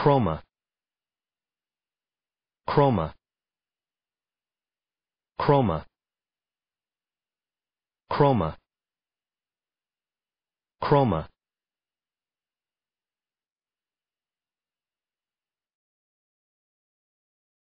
chroma chroma chroma chroma chroma